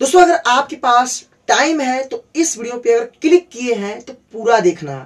दोस्तों अगर आपके पास टाइम है तो इस वीडियो पे अगर क्लिक किए हैं तो पूरा देखना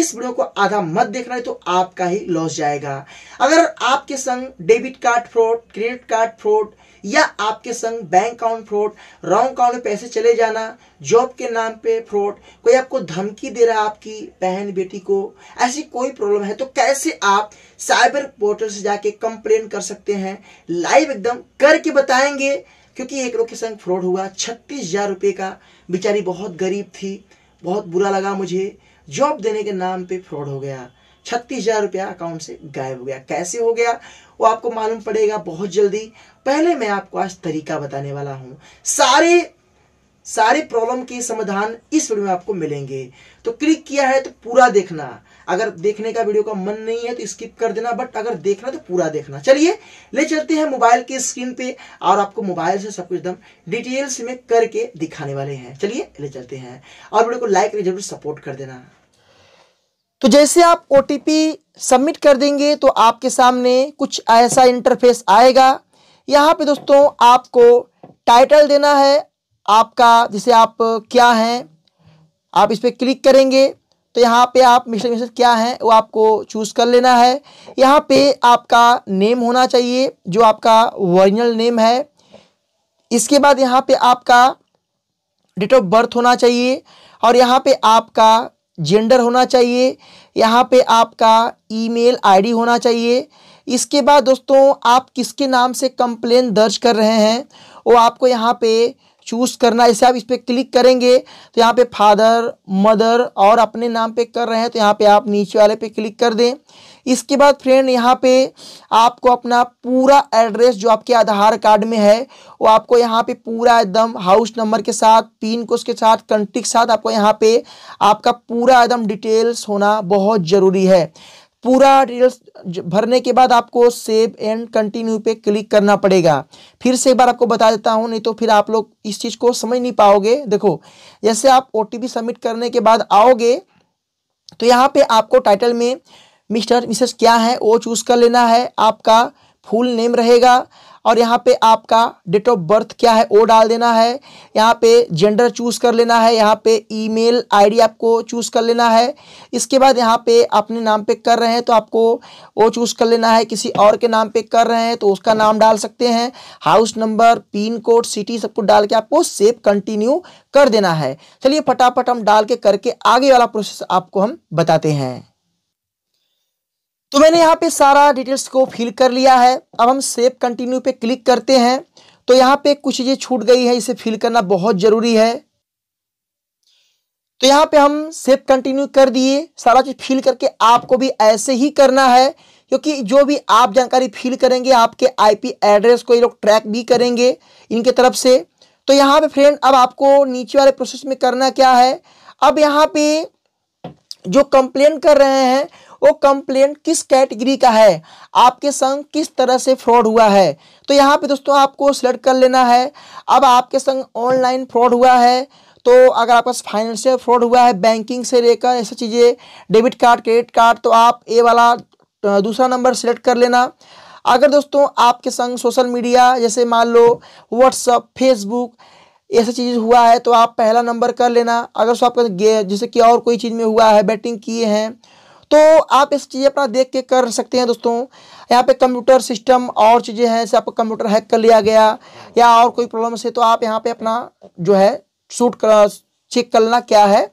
इस वीडियो को आधा मत देखना है तो आपका ही लॉस जाएगा अगर आपके संग debit card fraud credit card fraud या आपके संग bank account fraud wrong account में पैसे चले जाना जॉब के नाम पे फ्रॉड कोई आपको धमकी दे रहा है आपकी बहन बेटी को ऐसी कोई प्रॉब्लम है तो कैसे आप साइबर पोर्टल से जाके कंप्लेन कर सकते हैं लाइव एकदम करके बताएंगे क्योंकि एक लोग के संग फ्रॉड हुआ छत्तीस हजार रुपये का बेचारी बहुत गरीब थी बहुत बुरा लगा मुझे जॉब देने के नाम पे फ्रॉड हो गया छत्तीस हजार रुपया अकाउंट से गायब हो गया कैसे हो गया वो आपको मालूम पड़ेगा बहुत जल्दी पहले मैं आपको आज तरीका बताने वाला हूँ सारे सारे प्रॉब्लम के समाधान इस वीडियो में आपको मिलेंगे तो क्लिक किया है तो पूरा देखना अगर देखने का वीडियो का मन नहीं है तो स्किप कर देना बट अगर देखना तो पूरा देखना चलिए ले चलते हैं मोबाइल की स्क्रीन पे और आपको मोबाइल से सब कुछ एकदम डिटेल्स में करके दिखाने वाले हैं चलिए ले चलते हैं और वीडियो को लाइक करके जरूर सपोर्ट कर देना तो जैसे आप ओ सबमिट कर देंगे तो आपके सामने कुछ ऐसा इंटरफेस आएगा यहाँ पे दोस्तों आपको टाइटल देना है आपका जैसे आप क्या हैं आप इस पर क्लिक करेंगे तो यहाँ पे आप मिस्टर मिसेस क्या है वो आपको चूज़ कर लेना है यहाँ पे आपका नेम होना चाहिए जो आपका ओरिजिनल नेम है इसके बाद यहाँ पे आपका डेट ऑफ बर्थ होना चाहिए और यहाँ पे आपका जेंडर होना चाहिए यहाँ पे आपका ईमेल आईडी होना चाहिए इसके बाद दोस्तों आप किसके नाम से कंप्लेन दर्ज कर रहे हैं वो आपको यहाँ पे चूज करना जैसे आप इस पर क्लिक करेंगे तो यहाँ पे फादर मदर और अपने नाम पे कर रहे हैं तो यहाँ पे आप नीचे वाले पे क्लिक कर दें इसके बाद फ्रेंड यहाँ पे आपको अपना पूरा एड्रेस जो आपके आधार कार्ड में है वो आपको यहाँ पे पूरा एकदम हाउस नंबर के साथ पिन कोड के साथ कंट्री के साथ आपको यहाँ पे आपका पूरा एकदम डिटेल्स होना बहुत ज़रूरी है पूरा डिटेल्स भरने के बाद आपको सेव एंड कंटिन्यू पे क्लिक करना पड़ेगा फिर से एक बार आपको बता देता हूँ नहीं तो फिर आप लोग इस चीज़ को समझ नहीं पाओगे देखो जैसे आप ओ सबमिट करने के बाद आओगे तो यहाँ पे आपको टाइटल में मिस्टर मिसेस क्या है वो चूज़ कर लेना है आपका फुल नेम रहेगा और यहाँ पे आपका डेट ऑफ बर्थ क्या है वो डाल देना है यहाँ पे जेंडर चूज़ कर लेना है यहाँ पे ईमेल आईडी आपको चूज़ कर लेना है इसके बाद यहाँ पे अपने नाम पे कर रहे हैं तो आपको वो चूज़ कर लेना है किसी और के नाम पे कर रहे हैं तो उसका नाम डाल सकते हैं house number pin code city सब कुछ डाल के आपको सेव कंटिन्यू कर देना है चलिए फटाफट हम डाल के करके आगे वाला प्रोसेस आपको हम बताते हैं तो मैंने यहाँ पे सारा डिटेल्स को फिल कर लिया है अब हम सेव कंटिन्यू पे क्लिक करते हैं तो यहाँ पे कुछ चीज़ें छूट गई है इसे फिल करना बहुत ज़रूरी है तो यहाँ पे हम सेव कंटिन्यू कर दिए सारा चीज़ फिल करके आपको भी ऐसे ही करना है क्योंकि जो भी आप जानकारी फिल करेंगे आपके आईपी एड्रेस को ये लोग ट्रैक भी करेंगे इनके तरफ से तो यहाँ पे फ्रेंड अब आपको नीचे वाले प्रोसेस में करना क्या है अब यहाँ पे जो कंप्लेन कर रहे हैं वो कंप्लेंट किस कैटेगरी का है आपके संग किस तरह से फ्रॉड हुआ है तो यहाँ पे दोस्तों आपको सिलेक्ट कर लेना है अब आपके संग ऑनलाइन फ्रॉड हुआ है तो अगर आपका पास फाइनेंशियल फ्रॉड हुआ है बैंकिंग से लेकर ऐसी चीज़ें डेबिट कार्ड क्रेडिट कार्ड तो आप ए वाला दूसरा नंबर सेलेक्ट कर लेना अगर दोस्तों आपके संग सोशल मीडिया जैसे मान लो व्हाट्सअप फेसबुक ऐसा चीज़ हुआ है तो आप पहला नंबर कर लेना अगर सो आपका जैसे कि और कोई चीज़ में हुआ है बैटिंग किए हैं तो आप इस चीज़ अपना देख के कर सकते हैं दोस्तों यहाँ पे कंप्यूटर सिस्टम और चीज़ें हैं जैसे आपका कंप्यूटर हैक कर लिया गया या और कोई प्रॉब्लम से तो आप यहाँ पे अपना जो है शूट कर चेक लेना क्या है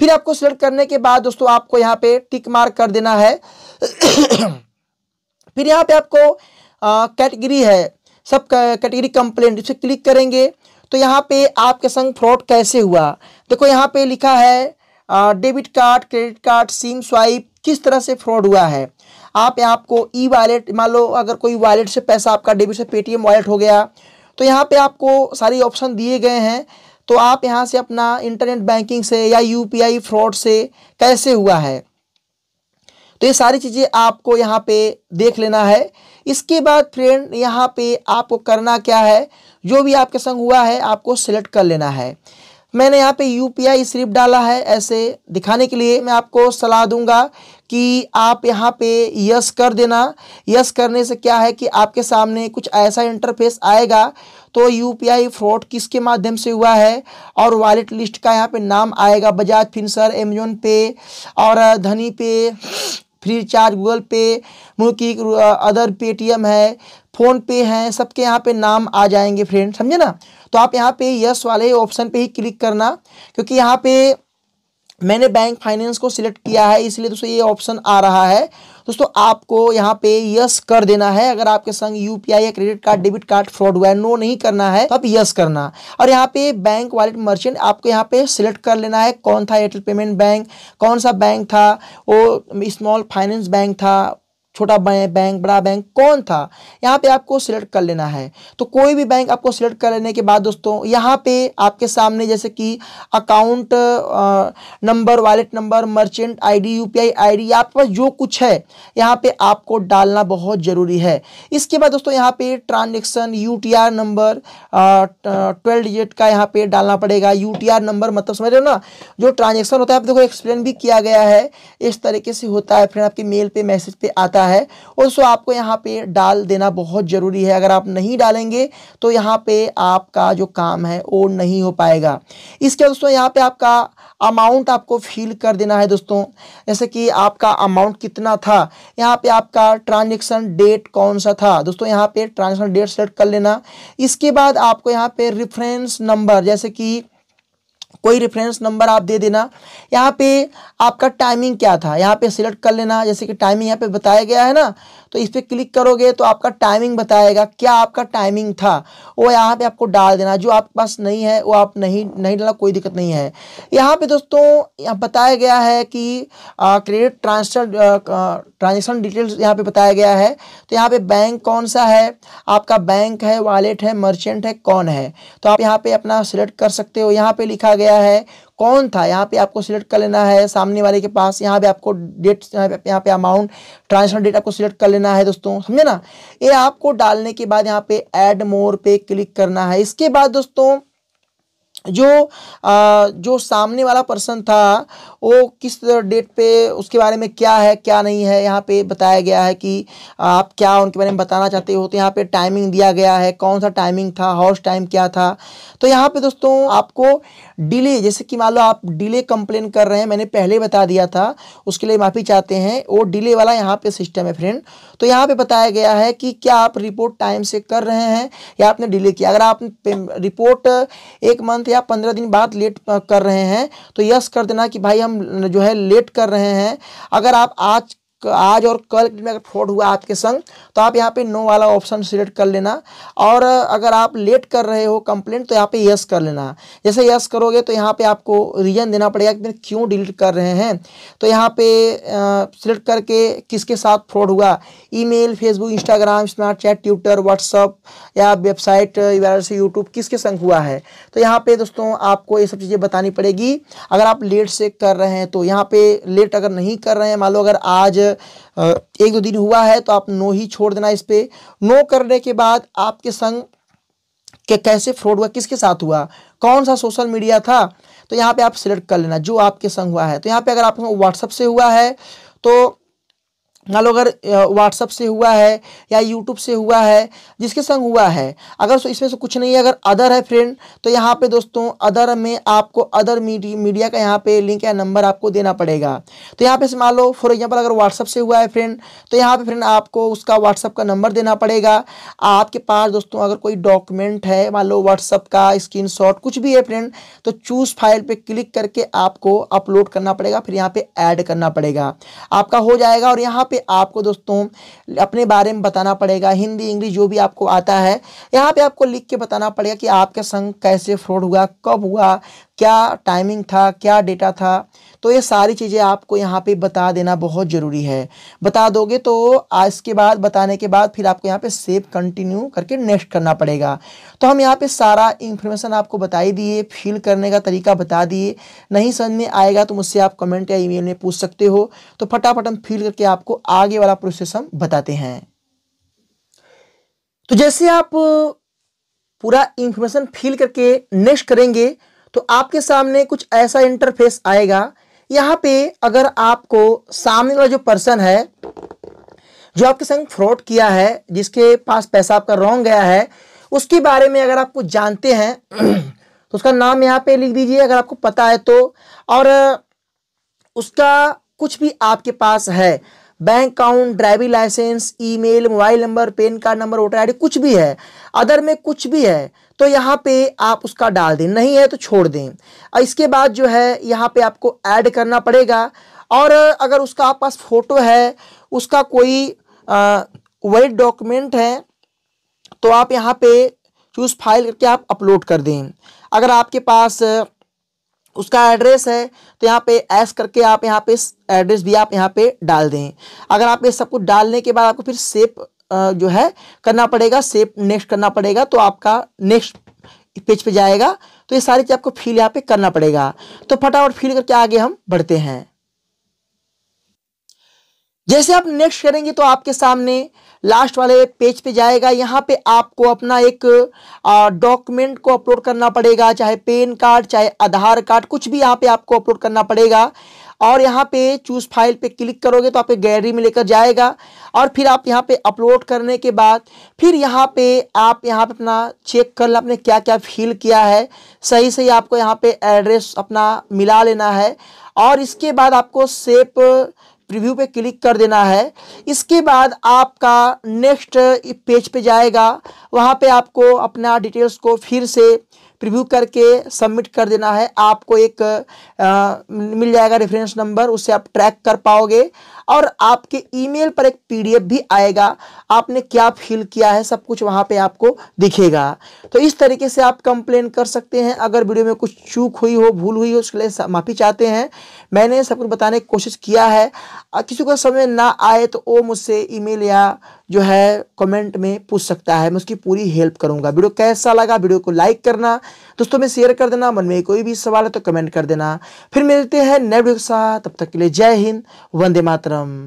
फिर आपको सिलेक्ट करने के बाद दोस्तों आपको यहाँ पे टिक मार्क कर देना है फिर यहाँ पे आपको कैटेगरी है सब कैटेगरी कंप्लेंट इसे क्लिक करेंगे तो यहाँ पे आपके संग फ्रॉड कैसे हुआ देखो यहाँ पे लिखा है debit card credit card sim swipe किस तरह से फ्रॉड हुआ है आप यहाँ आपको ई वॉलेट मान लो अगर कोई वॉलेट से पैसा आपका डेबिट से पेटीएम वॉलेट हो गया तो यहाँ पे आपको सारी ऑप्शन दिए गए हैं तो आप यहाँ से अपना इंटरनेट बैंकिंग से या यूपीआई फ्रॉड से कैसे हुआ है तो ये सारी चीज़ें आपको यहाँ पे देख लेना है इसके बाद फ्रेंड यहाँ पे आपको करना क्या है जो भी आपके संग हुआ है आपको सेलेक्ट कर लेना है मैंने यहाँ पे आई सिर्फ डाला है ऐसे दिखाने के लिए मैं आपको सलाह दूंगा कि आप यहाँ पे यस कर देना यस करने से क्या है कि आपके सामने कुछ ऐसा इंटरफेस आएगा तो यू पी आई फ्रॉड किसके माध्यम से हुआ है और वॉलेट लिस्ट का यहाँ पे नाम आएगा बजाज फिनसर अमेजोन पे और धनी पे फ्री चार्ज गूगल पे मुख्य अदर पेटीएम है फोन पे हैं सबके यहाँ पे नाम आ जाएंगे फ्रेंड समझे ना तो आप यहाँ पे यस वाले ऑप्शन पे ही क्लिक करना क्योंकि यहाँ पे मैंने बैंक फाइनेंस को सिलेक्ट किया है इसलिए दोस्तों ये ऑप्शन आ रहा है दोस्तों आपको यहाँ पे यस कर देना है अगर आपके संग यूपीआई या credit card debit card fraud हुआ है नो नहीं करना है तो आप यस करना और यहाँ पे बैंक वॉलेट मर्चेंट आपको यहाँ पे सिलेक्ट कर लेना है कौन था एयरटेल पेमेंट बैंक कौन सा बैंक था वो स्मॉल फाइनेंस बैंक था छोटा बैंक बड़ा बैंक कौन था यहाँ पे आपको सिलेक्ट कर लेना है तो कोई भी बैंक आपको सिलेक्ट कर लेने के बाद दोस्तों यहाँ पे आपके सामने जैसे कि account number wallet number merchant ID UPI ID आपके पास जो कुछ है यहाँ पे आपको डालना बहुत ज़रूरी है इसके बाद दोस्तों यहाँ पे ट्रांजेक्शन यू नंबर ट्वेल्व डिजिट का यहाँ पे डालना पड़ेगा यू नंबर मतलब समझ रहे हो ना जो ट्रांजेक्शन होता है आप देखो एक्सप्लेन भी किया गया है इस तरीके से होता है फ्रेंड आपके मेल पे मैसेज पर आता होता है सो आपको यहाँ पे डाल देना बहुत ज़रूरी है अगर आप नहीं डालेंगे तो यहाँ पे आपका जो काम है वो नहीं हो पाएगा इसके दोस्तों यहाँ पे आपका अमाउंट आपको फिल कर देना है दोस्तों जैसे कि आपका अमाउंट कितना था यहाँ पे आपका ट्रांजेक्शन डेट कौन सा था दोस्तों यहाँ पे ट्रांजेक्शन डेट सेलेक्ट कर लेना इसके बाद आपको यहाँ पे रेफरेंस नंबर जैसे कि कोई रेफरेंस नंबर आप दे देना यहाँ पे आपका टाइमिंग क्या था यहाँ पे सिलेक्ट कर लेना जैसे कि टाइमिंग यहाँ पे बताया गया है ना तो इस पर क्लिक करोगे तो आपका टाइमिंग बताएगा क्या आपका टाइमिंग था वो यहाँ पे आपको डाल देना जो आपके पास नहीं है वो आप नहीं नहीं डालना कोई दिक्कत नहीं है यहाँ पे दोस्तों यहाँ बताया गया है कि क्रेडिट ट्रांसफर ट्रांजेक्शन डिटेल्स यहाँ पे बताया गया है तो यहाँ पे बैंक कौन सा है आपका बैंक है वॉलेट है मर्चेंट है कौन है तो आप यहाँ पे अपना सिलेक्ट कर सकते हो यहाँ पे लिखा गया गया है कौन था यहाँ पे आपको सिलेक्ट कर लेना है सामने वाले के पास यहाँ पे आपको डेट यहाँ पे अमाउंट ट्रांसफर डेट आपको सिलेक्ट कर लेना है दोस्तों समझे ना ये आपको डालने के बाद यहाँ पे ऐड मोर पे क्लिक करना है इसके बाद दोस्तों जो आ, जो सामने वाला पर्सन था वो किस डेट पे उसके बारे में क्या है क्या नहीं है यहाँ पे बताया गया है कि आप क्या उनके बारे में बताना चाहते हो तो यहाँ पे टाइमिंग दिया गया है कौन सा टाइमिंग था हॉर्स टाइम क्या था तो यहाँ पे दोस्तों आपको डिले जैसे कि मान लो आप डिले कंप्लेन कर रहे हैं मैंने पहले बता दिया था उसके लिए माफ़ी चाहते हैं वो डिले वाला यहाँ पे सिस्टम है फ्रेंड तो यहाँ पे बताया गया है कि क्या आप रिपोर्ट टाइम से कर रहे हैं या आपने डिले किया अगर आप रिपोर्ट एक मंथ या पंद्रह दिन बाद लेट कर रहे हैं तो यस कर देना कि भाई हम जो है लेट कर रहे हैं अगर आप आज आज और कल में अगर फ्रॉड हुआ आपके संग तो आप यहाँ पे नो वाला ऑप्शन सिलेक्ट कर लेना और अगर आप लेट कर रहे हो कंप्लेंट तो यहाँ पे यस कर लेना जैसे यस करोगे तो यहाँ पे आपको रीज़न देना पड़ेगा कि क्यों डिलीट कर रहे हैं तो यहाँ पे सिलेक्ट करके किसके साथ फ्रॉड हुआ email Facebook Instagram Snapchat chat Twitter WhatsApp या वेबसाइट से यूट्यूब किसके संग हुआ है तो यहाँ पे दोस्तों आपको ये सब चीज़ें बतानी पड़ेगी अगर आप लेट से कर रहे हैं तो यहाँ पे लेट अगर नहीं कर रहे हैं मान लो अगर आज एक दो दिन हुआ है तो आप नो ही छोड़ देना इस पर नो करने के बाद आपके संग के कैसे फ्रॉड हुआ किसके साथ हुआ कौन सा सोशल मीडिया था तो यहाँ पे आप सिलेक्ट कर लेना जो आपके संग हुआ है तो यहाँ पे अगर आपके व्हाट्सअप से हुआ है तो मान लो अगर व्हाट्सअप से हुआ है या यूट्यूब से हुआ है जिसके संग हुआ है अगर इसमें से कुछ नहीं है अगर अदर है फ्रेंड तो यहाँ पे दोस्तों अदर में आपको अदर मीडिया मीडिया का यहाँ पे लिंक या नंबर आपको देना पड़ेगा तो यहाँ पे से मान लो फॉर एग्जांपल अगर व्हाट्सअप से हुआ है फ्रेंड तो यहाँ पर फ्रेंड आपको उसका व्हाट्सअप का नंबर देना पड़ेगा आपके पास दोस्तों अगर कोई डॉक्यूमेंट है मान लो व्हाट्सअप का स्क्रीन कुछ भी है फ्रेंड तो चूज़ फाइल पर क्लिक करके आपको अपलोड करना पड़ेगा फिर यहाँ पर ऐड करना पड़ेगा आपका हो जाएगा और यहाँ पे आपको दोस्तों अपने बारे में बताना पड़ेगा हिंदी इंग्लिश जो भी आपको आता है यहाँ पे आपको लिख के बताना पड़ेगा कि आपके संग कैसे फ्रॉड हुआ कब हुआ क्या टाइमिंग था क्या डेटा था तो ये सारी चीज़ें आपको यहाँ पे बता देना बहुत ज़रूरी है बता दोगे तो आज इसके बाद बताने के बाद फिर आपको यहाँ पे सेव कंटिन्यू करके नेक्स्ट करना पड़ेगा तो हम यहाँ पे सारा इन्फॉर्मेशन आपको बता ही दिए फिल करने का तरीका बता दिए नहीं समझ में आएगा तो मुझसे आप कमेंट या ईमेल में पूछ सकते हो तो फटाफट हम फिल करके आपको आगे वाला प्रोसेस हम बताते हैं तो जैसे आप पूरा इंफॉर्मेशन फिल करके नेक्स्ट करेंगे तो आपके सामने कुछ ऐसा इंटरफेस आएगा यहाँ पे अगर आपको सामने वाला जो पर्सन है जो आपके संग फ्रॉड किया है जिसके पास पैसा आपका रॉन्ग गया है उसके बारे में अगर आप कुछ जानते हैं तो उसका नाम यहाँ पे लिख दीजिए अगर आपको पता है तो और उसका कुछ भी आपके पास है bank account driving licence email mobile number PAN card number voter I कुछ भी है अदर में कुछ भी है तो यहाँ पे आप उसका डाल दें नहीं है तो छोड़ दें इसके बाद जो है यहाँ पे आपको ऐड करना पड़ेगा और अगर उसका आप पास फोटो है उसका कोई वैलिड डॉक्यूमेंट है तो आप यहाँ पे चूज फाइल करके आप अपलोड कर दें अगर आपके पास उसका एड्रेस है तो यहाँ पे एस करके आप यहाँ पे एड्रेस भी आप यहाँ पे डाल दें अगर आप ये सब कुछ डालने के बाद आपको फिर सेप जो है करना पड़ेगा सेप नेक्स्ट करना पड़ेगा तो आपका नेक्स्ट पेज पे जाएगा तो ये सारी चीज़ आपको फील यहाँ पे करना पड़ेगा तो फटाफट फील करके आगे हम बढ़ते हैं जैसे आप नेक्स्ट करेंगे तो आपके सामने लास्ट वाले पेज पे जाएगा यहाँ पे आपको अपना एक डॉक्यूमेंट को अपलोड करना पड़ेगा चाहे पेन कार्ड चाहे आधार कार्ड कुछ भी यहाँ पे आपको अपलोड करना पड़ेगा और यहाँ पे चूज फाइल पे क्लिक करोगे तो आप गैलरी में लेकर जाएगा और फिर आप यहाँ पे अपलोड करने के बाद फिर यहाँ पे आप यहाँ पे अपना चेक कर लें आपने क्या क्या फिल किया है सही सही आपको यहाँ पे एड्रेस अपना मिला लेना है और इसके बाद आपको सेप प्रीव्यू पे क्लिक कर देना है इसके बाद आपका नेक्स्ट पेज पे जाएगा वहाँ पे आपको अपना डिटेल्स को फिर से प्रीव्यू करके सबमिट कर देना है आपको एक आ, मिल जाएगा रेफरेंस नंबर उससे आप ट्रैक कर पाओगे और आपके ईमेल पर एक पीडीएफ भी आएगा आपने क्या फिल किया है सब कुछ वहाँ पे आपको दिखेगा तो इस तरीके से आप कंप्लेन कर सकते हैं अगर वीडियो में कुछ चूक हुई हो भूल हुई हो उसके लिए माफ़ी चाहते हैं मैंने सब कुछ बताने की कोशिश किया है किसी को समझ ना आए तो वो मुझसे ईमेल या जो है कमेंट में पूछ सकता है मैं उसकी पूरी हेल्प करूंगा वीडियो कैसा लगा वीडियो को लाइक करना दोस्तों में शेयर कर देना मन में कोई भी सवाल है तो कमेंट कर देना फिर मिलते हैं नए वीडियो के साथ तब तक के लिए जय हिंद वंदे मातरम